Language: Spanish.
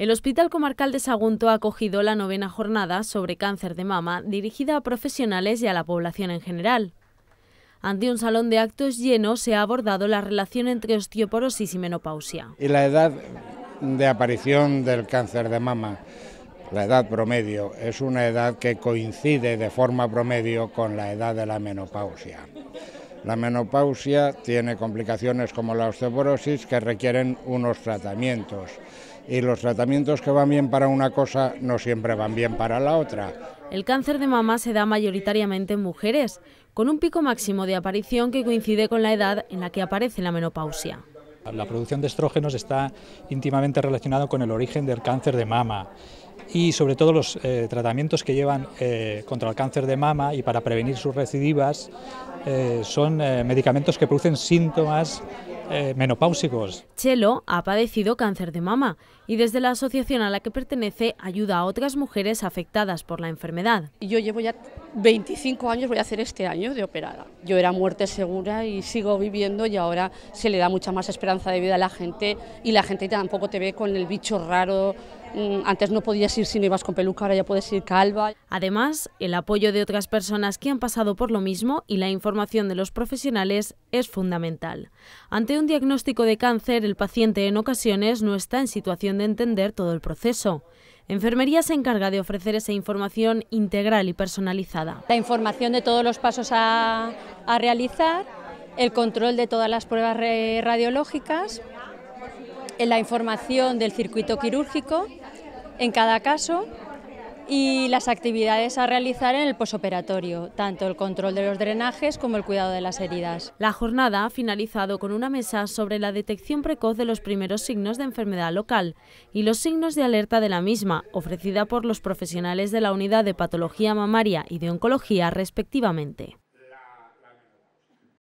El Hospital Comarcal de Sagunto ha acogido la novena jornada sobre cáncer de mama dirigida a profesionales y a la población en general. Ante un salón de actos lleno se ha abordado la relación entre osteoporosis y menopausia. Y la edad de aparición del cáncer de mama, la edad promedio, es una edad que coincide de forma promedio con la edad de la menopausia. La menopausia tiene complicaciones como la osteoporosis que requieren unos tratamientos y los tratamientos que van bien para una cosa no siempre van bien para la otra. El cáncer de mama se da mayoritariamente en mujeres, con un pico máximo de aparición que coincide con la edad en la que aparece la menopausia la producción de estrógenos está íntimamente relacionada con el origen del cáncer de mama y sobre todo los eh, tratamientos que llevan eh, contra el cáncer de mama y para prevenir sus recidivas eh, son medicamentos que producen síntomas eh, menopáusicos. Chelo ha padecido cáncer de mama y desde la asociación a la que pertenece ayuda a otras mujeres afectadas por la enfermedad. Yo llevo ya 25 años, voy a hacer este año de operada. Yo era muerte segura y sigo viviendo y ahora se le da mucha más esperanza de vida a la gente y la gente tampoco te ve con el bicho raro Mm, antes no podías ir si no ibas con peluca, ahora ya puedes ir calva. Además, el apoyo de otras personas que han pasado por lo mismo y la información de los profesionales es fundamental. Ante un diagnóstico de cáncer, el paciente en ocasiones no está en situación de entender todo el proceso. Enfermería se encarga de ofrecer esa información integral y personalizada. La información de todos los pasos a, a realizar, el control de todas las pruebas radiológicas en la información del circuito quirúrgico en cada caso y las actividades a realizar en el posoperatorio, tanto el control de los drenajes como el cuidado de las heridas. La jornada ha finalizado con una mesa sobre la detección precoz de los primeros signos de enfermedad local y los signos de alerta de la misma, ofrecida por los profesionales de la Unidad de Patología Mamaria y de Oncología respectivamente.